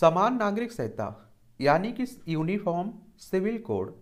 समान नागरिक संहिता यानी कि यूनिफॉर्म सिविल कोड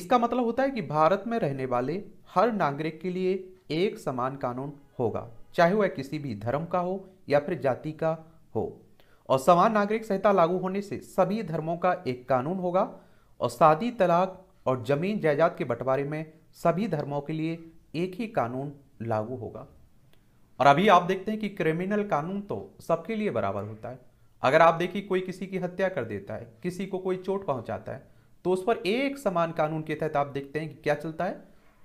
इसका मतलब होता है कि भारत में रहने वाले हर नागरिक के लिए एक समान कानून होगा चाहे वह किसी भी धर्म का हो या फिर जाति का हो और समान नागरिक संहिता लागू होने से सभी धर्मों का एक कानून होगा और शादी तलाक और जमीन जायदाद के बंटवारे में सभी धर्मों के लिए एक ही कानून लागू होगा और अभी आप देखते हैं कि क्रिमिनल कानून तो सबके लिए बराबर होता है अगर आप देखिए कोई किसी की हत्या कर देता है किसी को कोई चोट पहुंचाता है तो उस पर एक समान कानून के तहत आप देखते हैं कि क्या चलता है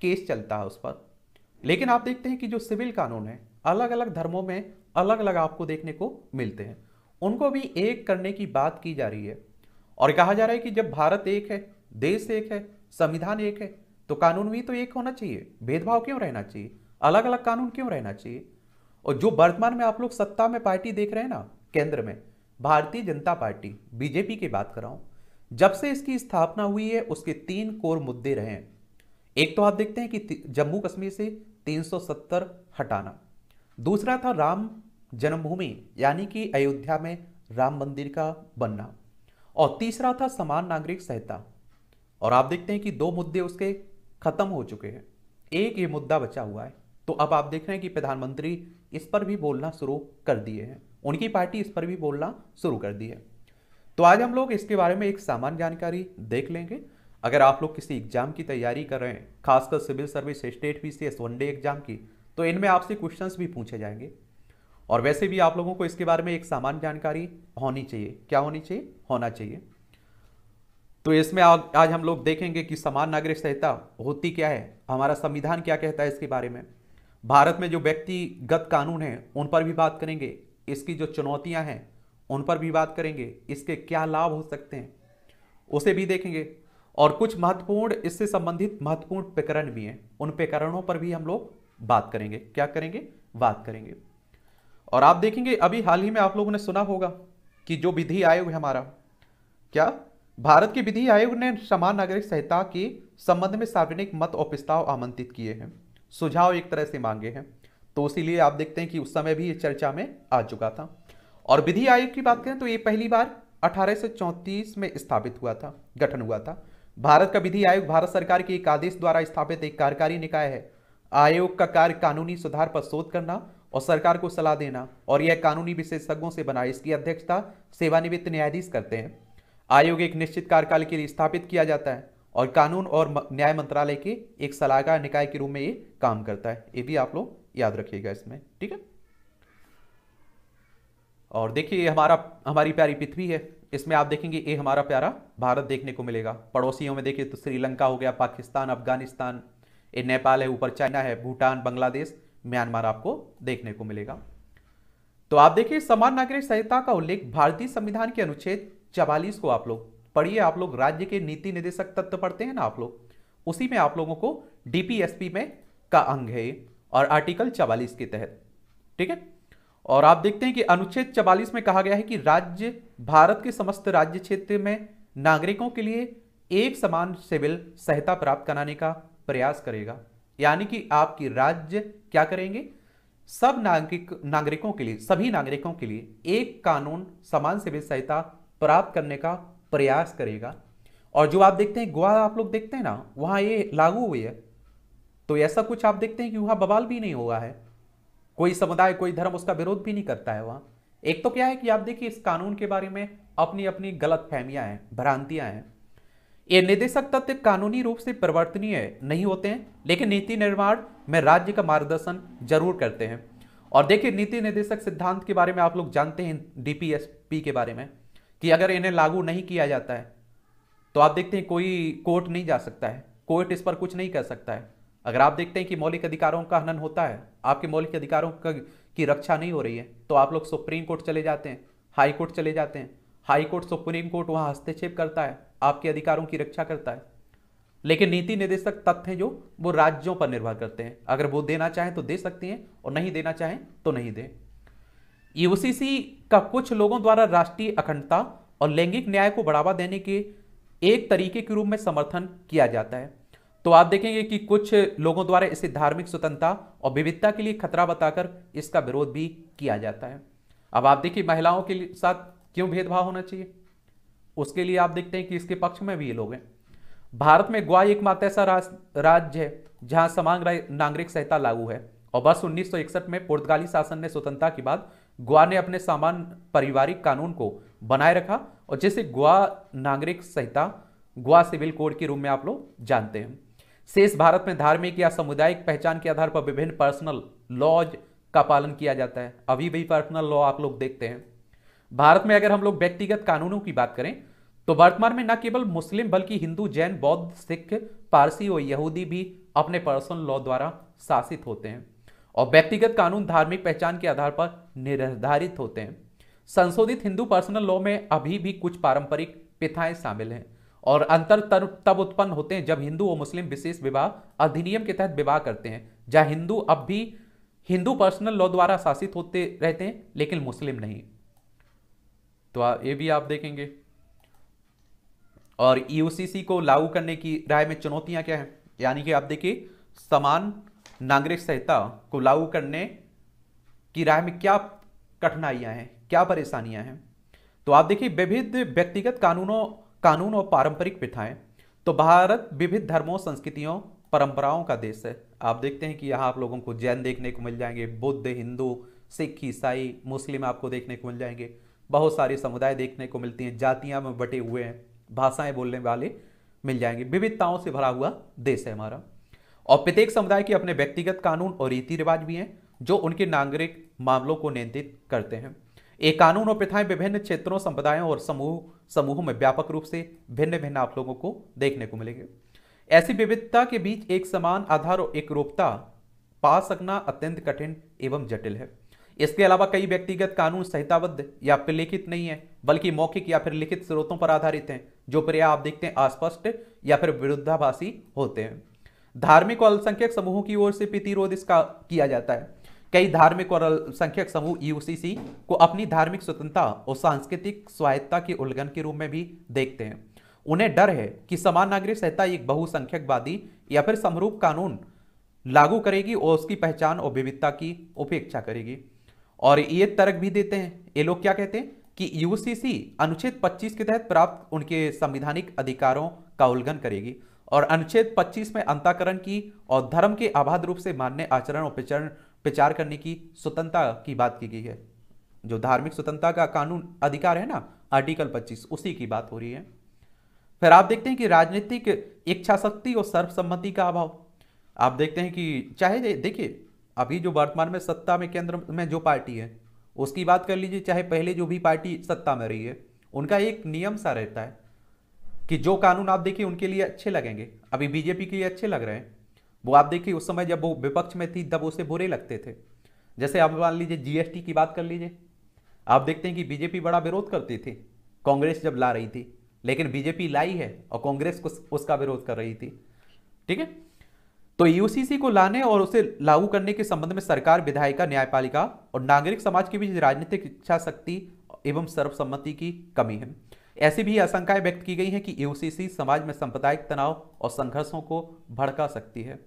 केस चलता है उस पर लेकिन आप देखते हैं कि जो सिविल कानून है अलग अलग धर्मों में अलग अलग आपको देखने को मिलते हैं उनको भी एक करने की बात की जा रही है और कहा जा रहा है कि जब भारत एक है देश एक है संविधान एक है तो कानून भी तो एक होना चाहिए भेदभाव क्यों रहना चाहिए अलग अलग कानून क्यों रहना चाहिए और जो वर्तमान में आप लोग सत्ता में पार्टी देख रहे हैं ना केंद्र में भारतीय जनता पार्टी बीजेपी की बात कराऊं जब से इसकी स्थापना हुई है उसके तीन कोर मुद्दे रहे हैं एक तो आप देखते हैं कि जम्मू कश्मीर से 370 हटाना दूसरा था राम जन्मभूमि यानी कि अयोध्या में राम मंदिर का बनना और तीसरा था समान नागरिक संहिता और आप देखते हैं कि दो मुद्दे उसके खत्म हो चुके हैं एक ये मुद्दा बचा हुआ है तो अब आप देख रहे हैं कि प्रधानमंत्री इस पर भी बोलना शुरू कर दिए हैं उनकी पार्टी इस पर भी बोलना शुरू कर दी है तो आज हम लोग इसके बारे में एक सामान्य जानकारी देख लेंगे अगर आप लोग किसी एग्जाम की तैयारी कर रहे हैं खासकर civil service state P C one day exam की तो इनमें आपसे क्वेश्चंस भी पूछे जाएंगे और वैसे भी आप लोगों को इसके बारे में एक सामान्य जानकारी होनी चाहिए क्या होनी चाहिए होना चाहिए तो इसमें आज हम लोग देखेंगे कि समान नागरिक संहिता होती क्या है हमारा संविधान क्या कहता है इसके बारे में भारत में जो व्यक्तिगत कानून है उन पर भी बात करेंगे इसकी जो चुनौतियां हैं उन पर भी बात करेंगे इसके क्या लाभ हो सकते हैं उसे भी देखेंगे और कुछ महत्वपूर्ण इससे संबंधित महत्वपूर्ण प्रकरण भी हैं उन प्रकरणों पर भी हम लोग बात करेंगे क्या करेंगे बात करेंगे और आप देखेंगे अभी हाल ही में आप लोगों ने सुना होगा कि जो विधि आयोग है हमारा क्या भारत के विधि आयोग ने समान नागरिक संहिता के संबंध में सार्वजनिक मत और प्रस्ताव आमंत्रित किए हैं सुझाव एक तरह से मांगे हैं तो इसीलिए आप देखते हैं कि उस समय भी ये चर्चा में आ चुका था और विधि आयोग की बात करें तो ये पहली बार 1834 में स्थापित हुआ था गठन हुआ था भारत का विधि आयोग भारत सरकार के एक आदेश द्वारा स्थापित एक कार्यकारी निकाय है आयोग का कार्य कानूनी सुधार पर शोध करना और सरकार को सलाह देना और यह कानूनी विशेषज्ञों से बना इसकी अध्यक्षता सेवानिवृत्त न्यायाधीश करते हैं आयोग एक निश्चित कार्यकाल के लिए स्थापित किया जाता है और कानून और न्याय मंत्रालय के एक सलाहकार निकाय के रूप में ये काम करता है ये भी आप लोग याद रखिएगा इसमें ठीक है और देखिए हमारा हमारी प्यारी पृथ्वी है इसमें आप देखेंगे ये हमारा प्यारा भारत देखने को मिलेगा पड़ोसियों में देखिए तो श्रीलंका हो गया पाकिस्तान अफगानिस्तान ये नेपाल है ऊपर चाइना है भूटान बांग्लादेश म्यांमार आपको देखने को मिलेगा तो आप देखिए समान नागरिक संहिता का उल्लेख भारतीय संविधान के अनुच्छेद चवालीस को आप लोग पढ़िए आप लोग राज्य के नीति निदेशक तत्व पढ़ते हैं ना आप लोग उसी में आप लोगों को डीपीएसपी में का अंग है और आर्टिकल चवालीस के तहत ठीक है और आप देखते हैं कि अनुच्छेद चवालीस में कहा गया है कि राज्य भारत के समस्त राज्य क्षेत्र में नागरिकों के लिए एक समान सिविल सहायता प्राप्त कराने का प्रयास करेगा यानी कि आपकी राज्य क्या करेंगे सब नागरिक नागरिकों के लिए सभी नागरिकों के लिए एक कानून समान सिविल सहायता प्राप्त करने का प्रयास करेगा और जो आप देखते हैं गोवा आप लोग देखते हैं ना वहां ये लागू हुई है तो ऐसा कुछ आप देखते हैं कि वहां बवाल भी नहीं हुआ है कोई समुदाय कोई धर्म उसका विरोध भी नहीं करता है वहां एक तो क्या है कि आप देखिए इस कानून के बारे में अपनी अपनी गलत फहमियां हैं भ्रांतियां हैं ये निदेशक तत्व कानूनी रूप से परिवर्तनीय नहीं होते हैं लेकिन नीति निर्माण में राज्य का मार्गदर्शन जरूर करते हैं और देखिए नीति निदेशक सिद्धांत के बारे में आप लोग जानते हैं डीपीएसपी के बारे में कि अगर इन्हें लागू नहीं किया जाता है तो आप देखते हैं कोई कोर्ट नहीं जा सकता है कोर्ट इस पर कुछ नहीं कर सकता है अगर आप देखते हैं कि मौलिक अधिकारों का हनन होता है आपके मौलिक अधिकारों का की रक्षा नहीं हो रही है तो आप लोग सुप्रीम कोर्ट चले जाते हैं हाई कोर्ट चले जाते हैं हाई कोर्ट सुप्रीम कोर्ट वहाँ हस्तक्षेप करता है आपके अधिकारों की रक्षा करता है लेकिन नीति निर्देशक तथ्य जो वो राज्यों पर निर्भर करते हैं अगर वो देना चाहें तो दे सकती हैं और नहीं देना चाहें तो नहीं दें यूसीसी का कुछ लोगों द्वारा राष्ट्रीय अखंडता और लैंगिक न्याय को बढ़ावा देने के एक तरीके के रूप में समर्थन किया जाता है तो आप देखेंगे कि कुछ लोगों द्वारा इसे धार्मिक स्वतंत्रता और विविधता के लिए खतरा बताकर इसका विरोध भी किया जाता है अब आप देखिए महिलाओं के साथ क्यों भेदभाव होना चाहिए उसके लिए आप देखते हैं कि इसके पक्ष में भी ये लोग हैं भारत में गोवा एकमात्र ऐसा राज्य है जहां समान नागरिक संहिता लागू है और वर्ष उन्नीस में पुर्तगाली शासन ने स्वतंत्रता के बाद गोवा ने अपने समान पारिवारिक कानून को बनाए रखा और जैसे गोवा नागरिक संहिता गोवा सिविल कोड के रूप में आप लोग जानते हैं शेष भारत में धार्मिक या सामुदायिक पहचान के आधार पर विभिन्न पर्सनल लॉज का पालन किया जाता है अभी भी पर्सनल लॉ आप लोग देखते हैं भारत में अगर हम लोग व्यक्तिगत कानूनों की बात करें तो वर्तमान में न केवल मुस्लिम बल्कि हिंदू जैन बौद्ध सिख पारसी और यहूदी भी अपने पर्सनल लॉ द्वारा शासित होते हैं और व्यक्तिगत कानून धार्मिक पहचान के आधार पर निर्धारित होते हैं संशोधित हिंदू पर्सनल लॉ में अभी भी कुछ पारंपरिक प्रथाएं शामिल हैं और अंतर तब उत्पन्न होते हैं जब हिंदू और मुस्लिम विशेष विवाह अधिनियम के तहत विवाह करते हैं जहां हिंदू अब भी हिंदू पर्सनल लॉ द्वारा शासित होते रहते हैं लेकिन मुस्लिम नहीं तो ये भी आप देखेंगे और ईयूसीसी को लागू करने की राय में चुनौतियां क्या हैं यानी कि आप देखिए समान नागरिक संहिता को लागू करने की राय में क्या कठिनाइयां हैं क्या परेशानियां हैं तो आप देखिए विभिन्न व्यक्तिगत कानूनों कानून और पारंपरिक प्रथाएं तो भारत विविध धर्मों संस्कृतियों परंपराओं का देश है आप देखते हैं कि यहाँ आप लोगों को जैन देखने को मिल जाएंगे बुद्ध हिंदू सिख ईसाई मुस्लिम आपको देखने को मिल जाएंगे बहुत सारे समुदाय देखने को मिलती हैं जातियाँ में बटे हुए हैं भाषाएं बोलने वाले मिल जाएंगे विविधताओं से भरा हुआ देश है हमारा और प्रत्येक समुदाय के अपने व्यक्तिगत कानून और रीति रिवाज भी हैं जो उनके नागरिक मामलों को नियंत्रित करते हैं ये कानून और प्रथाएं विभिन्न क्षेत्रों संप्रदायों और समूह समूहों में व्यापक रूप से भिन्न भिन्न आप लोगों को देखने को मिलेंगे ऐसी विविधता के बीच एक समान आधार और एक रूपता पा सकना अत्यंत कठिन एवं जटिल है इसके अलावा कई व्यक्तिगत कानून संहिताबद्ध या फिर लिखित नहीं है बल्कि मौखिक या फिर लिखित स्रोतों पर आधारित हैं जो प्रया आप देखते हैं अस्पष्ट या फिर विरुद्धाभासी होते हैं धार्मिक और अल्पसंख्यक समूहों की ओर से प्रतिरोध इसका किया जाता है कई धार्मिक और अल्पसंख्यक समूह यूसीसी e को अपनी धार्मिक स्वतंत्रता और सांस्कृतिक स्वायत्ता के उल्लंघन के रूप में भी देखते हैं उन्हें डर है कि समान नागरिक संहिता एक बहुसंख्यकवादी या फिर समरूप कानून लागू करेगी और उसकी पहचान और विविधता की उपेक्षा करेगी और ये तर्क भी देते हैं ये लोग क्या कहते हैं कि यूसीसी e अनुच्छेद 25 के तहत प्राप्त उनके संविधानिक अधिकारों का उल्लंघन करेगी और अनुच्छेद 25 में अंताकरण की और धर्म के अबाध रूप से मान्य आचरण और प्रचरण प्रचार करने की स्वतंत्रता की बात की गई है जो धार्मिक स्वतंत्रता का कानून अधिकार है ना आर्टिकल 25 उसी की बात हो रही है फिर आप देखते हैं कि राजनीतिक इच्छा शक्ति और सर्वसम्मति का अभाव आप देखते हैं कि चाहे देखिए अभी जो वर्तमान में सत्ता में केंद्र में जो पार्टी है उसकी बात कर लीजिए चाहे पहले जो भी पार्टी सत्ता में रही है उनका एक नियम सा रहता है कि जो कानून आप देखिए उनके लिए अच्छे लगेंगे अभी बीजेपी के लिए अच्छे लग रहे हैं वो आप देखिए उस समय जब वो विपक्ष में थी तब उसे बुरे लगते थे जैसे आप मान लीजिए जीएसटी की बात कर लीजिए आप देखते हैं कि बीजेपी बड़ा विरोध करती थी कांग्रेस जब ला रही थी लेकिन बीजेपी लाई है और कांग्रेस उसका विरोध कर रही थी ठीक है तो यूसीसी को लाने और उसे लागू करने के संबंध में सरकार विधायिका न्यायपालिका और नागरिक समाज के बीच राजनीतिक इच्छा शक्ति एवं सर्वसम्मति की कमी है ऐसी भी आशंकाएं व्यक्त की गई हैं कि यूसीसी समाज में सांप्रदायिक तनाव और संघर्षों को भड़का सकती है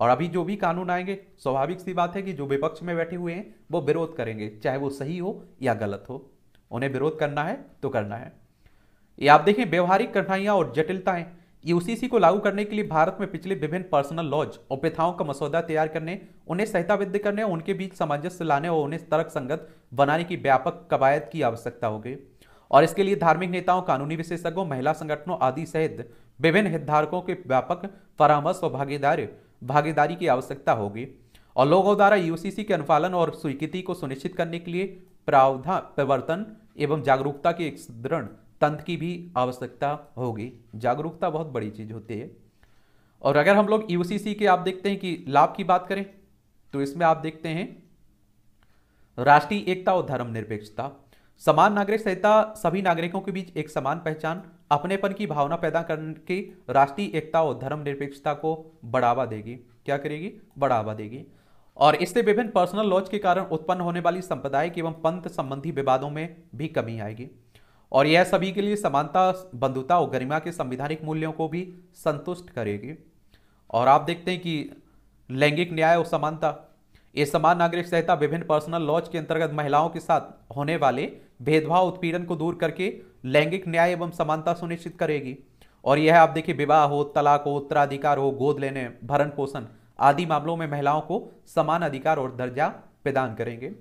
और अभी जो भी कानून आएंगे स्वाभाविक सी बात है कि जो विपक्ष में बैठे हुए हैं वो विरोध करेंगे चाहे वो सही हो या गलत हो उन्हें विरोध करना है तो करना है ये आप देखें व्यवहारिक कठिनाइयाँ और जटिलताएं यूसीसी को लागू करने के लिए भारत में पिछले विभिन्न पर्सनल लॉज और प्रथाओं का मसौदा तैयार करने उन्हें सहिताबिद्ध करने उनके बीच सामंजस्य लाने और उन्हें तर्क संगत बनाने की व्यापक कवायद की आवश्यकता होगी और इसके लिए धार्मिक नेताओं कानूनी विशेषज्ञों महिला संगठनों आदि सहित विभिन्न हितधारकों के व्यापक परामर्श और भागीदारी भागीदारी की आवश्यकता होगी और लोगों द्वारा यूसीसी के अनुपालन और स्वीकृति को सुनिश्चित करने के लिए प्रावधान परिवर्तन एवं जागरूकता के एक सुदृढ़ तंत्र की भी आवश्यकता होगी जागरूकता बहुत बड़ी चीज होती है और अगर हम लोग यूसीसी के आप देखते हैं कि लाभ की बात करें तो इसमें आप देखते हैं राष्ट्रीय एकता और धर्म निरपेक्षता समान नागरिक संहिता सभी नागरिकों के बीच एक समान पहचान अपनेपन की भावना पैदा करने की राष्ट्रीय एकता और धर्मनिरपेक्षता को बढ़ावा देगी क्या करेगी बढ़ावा देगी और इससे विभिन्न पर्सनल लॉज के कारण उत्पन्न होने वाली संप्रदायिक एवं पंथ संबंधी विवादों में भी कमी आएगी और यह सभी के लिए समानता बंधुता और गरिमा के संविधानिक मूल्यों को भी संतुष्ट करेगी और आप देखते हैं कि लैंगिक न्याय और समानता ये समान नागरिक संहिता विभिन्न पर्सनल लॉज के अंतर्गत महिलाओं के साथ होने वाले भेदभाव उत्पीड़न को दूर करके लैंगिक न्याय एवं समानता सुनिश्चित करेगी और यह आप देखिए विवाह हो तलाक हो उत्तराधिकार हो गोद लेने भरण पोषण आदि मामलों में महिलाओं को समान अधिकार और दर्जा प्रदान करेंगे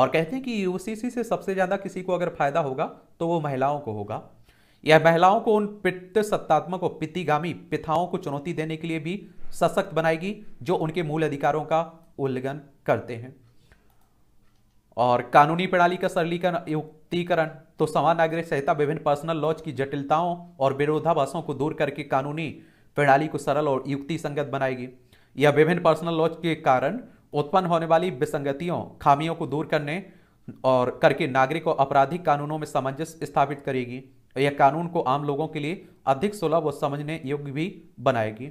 और कहते हैं कि यूसीसी से सबसे ज़्यादा किसी को अगर फायदा होगा तो वो महिलाओं को होगा यह महिलाओं को उन पित्त सत्तात्मक और पितिगामी पिथाओं को चुनौती देने के लिए भी सशक्त बनाएगी जो उनके मूल अधिकारों का उल्लंघन करते हैं और कानूनी प्रणाली का सरलीकरण तीकरण तो समान नागरिक संहिता विभिन्न पर्सनल लॉज की जटिलताओं और विरोधाभासों को दूर करके कानूनी प्रणाली को सरल और युक्ति संगत बनाएगी यह विभिन्न पर्सनल लॉज के कारण उत्पन्न होने वाली विसंगतियों खामियों को दूर करने और करके नागरिक और आपराधिक कानूनों में सामंजस्य स्थापित करेगी यह कानून को आम लोगों के लिए अधिक सुलभ और समझने योग्य भी बनाएगी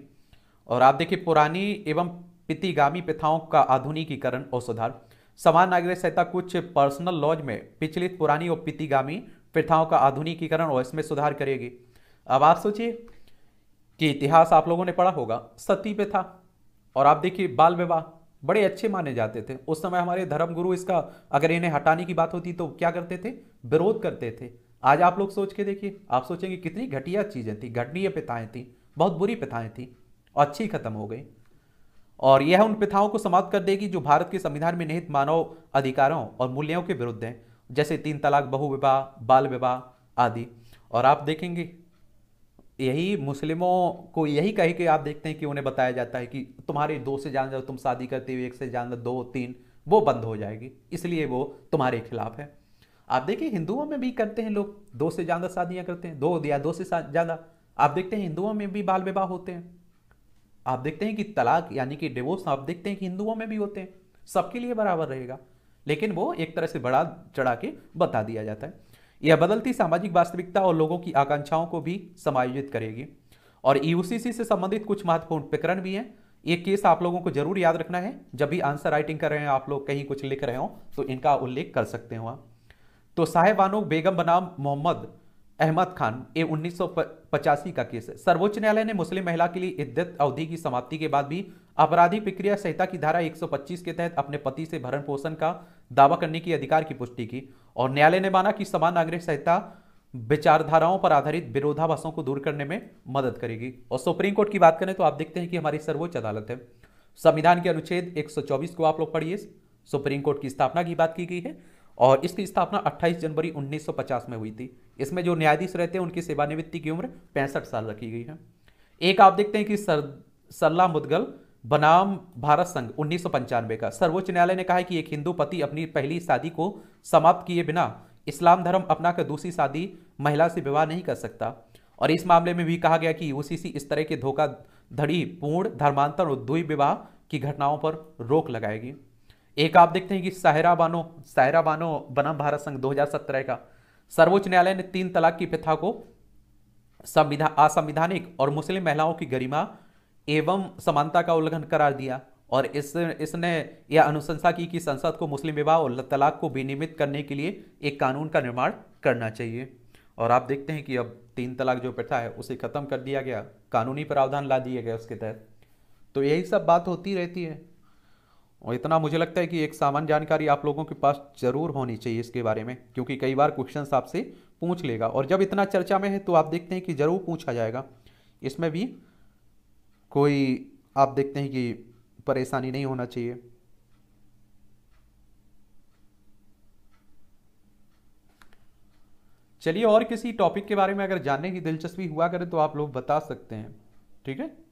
और आप देखिए पुरानी एवं पितिगामी प्रथाओं का आधुनिकीकरण और सुधार समान नागरिक संहिता कुछ पर्सनल लॉज में पिछली पुरानी और पितिगामी प्रथाओं का आधुनिकीकरण और इसमें सुधार करेगी अब आप सोचिए कि इतिहास आप लोगों ने पढ़ा होगा सती पे था और आप देखिए बाल विवाह बड़े अच्छे माने जाते थे उस समय हमारे धर्मगुरु इसका अगर इन्हें हटाने की बात होती तो क्या करते थे विरोध करते थे आज आप लोग सोच के देखिए आप सोचेंगे कितनी घटिया चीज़ें थी घटनीय प्रथाएं थी बहुत बुरी प्रथाएं थी और अच्छी खत्म हो गई और यह उन प्रथाओं को समाप्त कर देगी जो भारत के संविधान में निहित मानव अधिकारों और मूल्यों के विरुद्ध हैं जैसे तीन तलाक बहु विवाह बाल विवाह आदि और आप देखेंगे यही मुस्लिमों को यही कह के आप देखते हैं कि उन्हें बताया जाता है कि तुम्हारे दो से जान जाओ तुम शादी करते हो एक से जान दो तीन वो बंद हो जाएगी इसलिए वो तुम्हारे खिलाफ है आप देखिए हिंदुओं में भी करते हैं लोग दो से ज़्यादा शादियां करते हैं दो या दो से ज़्यादा आप देखते हैं हिंदुओं में भी बाल विवाह होते हैं आप देखते हैं कि तलाक यानी कि डिवोर्स आप देखते हैं कि हिंदुओं में भी होते हैं सबके लिए बराबर रहेगा लेकिन वो एक तरह से बड़ा चढ़ा के बता दिया जाता है यह बदलती सामाजिक वास्तविकता और लोगों की आकांक्षाओं को भी समायोजित करेगी और ईयूसीसी e से संबंधित कुछ महत्वपूर्ण प्रकरण भी हैं ये केस आप लोगों को जरूर याद रखना है जब भी आंसर राइटिंग कर रहे हैं आप लोग कहीं कुछ लिख रहे हो तो इनका उल्लेख कर सकते हो आप तो साहेबानो बेगम बनाम मोहम्मद अहमद खान ए उन्नीस का केस है सर्वोच्च न्यायालय ने मुस्लिम महिला के लिए इद्दत अवधि की समाप्ति के बाद भी आपराधिक प्रक्रिया संहिता की धारा 125 के तहत अपने पति से भरण पोषण का दावा करने की अधिकार की पुष्टि की और न्यायालय ने माना कि समान नागरिक संहिता विचारधाराओं पर आधारित विरोधाभासों को दूर करने में मदद करेगी और सुप्रीम कोर्ट की बात करें तो आप देखते हैं कि हमारी सर्वोच्च अदालत है संविधान के अनुच्छेद एक को आप लोग पढ़िए सुप्रीम कोर्ट की स्थापना की बात की गई है और इसकी स्थापना 28 जनवरी 1950 में हुई थी इसमें जो न्यायाधीश रहते हैं उनकी सेवानिवृत्ति की उम्र पैंसठ साल रखी गई है एक आप देखते हैं कि सर सरला मुदगल बनाम भारत संघ उन्नीस का सर्वोच्च न्यायालय ने कहा है कि एक हिंदू पति अपनी पहली शादी को समाप्त किए बिना इस्लाम धर्म अपना कर दूसरी शादी महिला से विवाह नहीं कर सकता और इस मामले में भी कहा गया कि यू इस तरह के धोखाधड़ी पूर्ण धर्मांतर और द्वि विवाह की घटनाओं पर रोक लगाएगी एक आप देखते हैं कि साहरा बानो साहरा बानो बनाम भारत संघ 2017 का सर्वोच्च न्यायालय ने तीन तलाक की प्रथा को संविधान असंविधानिक और मुस्लिम महिलाओं की गरिमा एवं समानता का उल्लंघन करार दिया और इस इसने यह अनुशंसा की कि संसद को मुस्लिम विवाह और तलाक को विनियमित करने के लिए एक कानून का निर्माण करना चाहिए और आप देखते हैं कि अब तीन तलाक जो प्रथा है उसे ख़त्म कर दिया गया कानूनी प्रावधान ला दिया गया उसके तहत तो यही सब बात होती रहती है और इतना मुझे लगता है कि एक सामान्य जानकारी आप लोगों के पास जरूर होनी चाहिए इसके बारे में क्योंकि कई बार क्वेश्चन आपसे पूछ लेगा और जब इतना चर्चा में है तो आप देखते हैं कि जरूर पूछा जाएगा इसमें भी कोई आप देखते हैं कि परेशानी नहीं होना चाहिए चलिए और किसी टॉपिक के बारे में अगर जानने की दिलचस्पी हुआ करे तो आप लोग बता सकते हैं ठीक है